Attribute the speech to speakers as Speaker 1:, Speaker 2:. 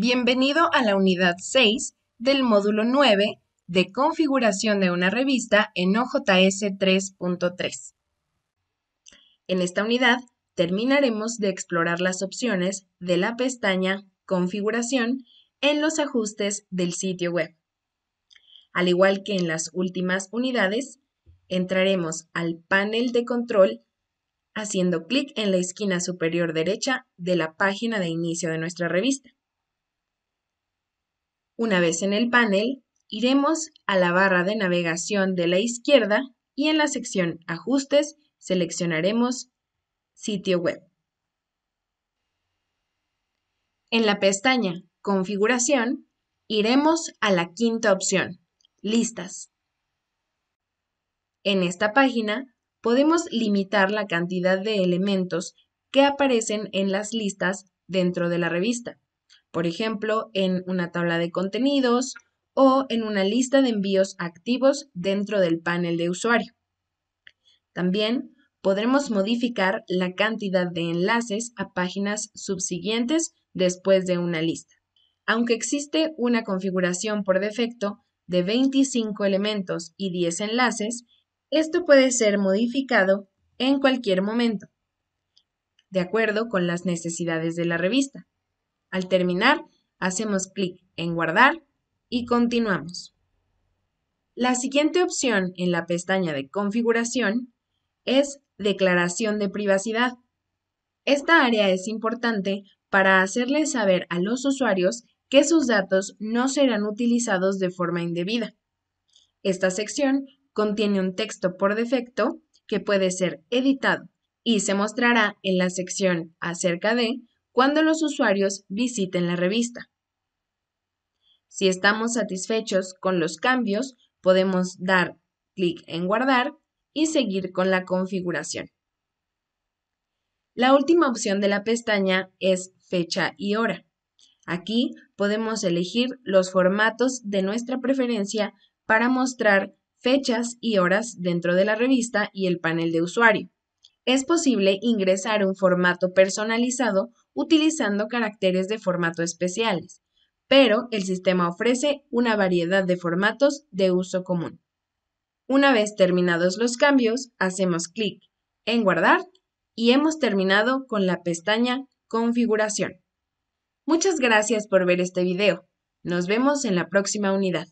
Speaker 1: Bienvenido a la unidad 6 del módulo 9 de configuración de una revista en OJS 3.3. En esta unidad terminaremos de explorar las opciones de la pestaña Configuración en los ajustes del sitio web. Al igual que en las últimas unidades, entraremos al panel de control haciendo clic en la esquina superior derecha de la página de inicio de nuestra revista. Una vez en el panel, iremos a la barra de navegación de la izquierda y en la sección Ajustes seleccionaremos Sitio web. En la pestaña Configuración, iremos a la quinta opción, Listas. En esta página podemos limitar la cantidad de elementos que aparecen en las listas dentro de la revista por ejemplo, en una tabla de contenidos o en una lista de envíos activos dentro del panel de usuario. También podremos modificar la cantidad de enlaces a páginas subsiguientes después de una lista. Aunque existe una configuración por defecto de 25 elementos y 10 enlaces, esto puede ser modificado en cualquier momento, de acuerdo con las necesidades de la revista. Al terminar, hacemos clic en Guardar y continuamos. La siguiente opción en la pestaña de Configuración es Declaración de privacidad. Esta área es importante para hacerles saber a los usuarios que sus datos no serán utilizados de forma indebida. Esta sección contiene un texto por defecto que puede ser editado y se mostrará en la sección acerca de cuando los usuarios visiten la revista. Si estamos satisfechos con los cambios, podemos dar clic en guardar y seguir con la configuración. La última opción de la pestaña es fecha y hora. Aquí podemos elegir los formatos de nuestra preferencia para mostrar fechas y horas dentro de la revista y el panel de usuario. Es posible ingresar un formato personalizado utilizando caracteres de formato especiales, pero el sistema ofrece una variedad de formatos de uso común. Una vez terminados los cambios, hacemos clic en Guardar y hemos terminado con la pestaña Configuración. Muchas gracias por ver este video. Nos vemos en la próxima unidad.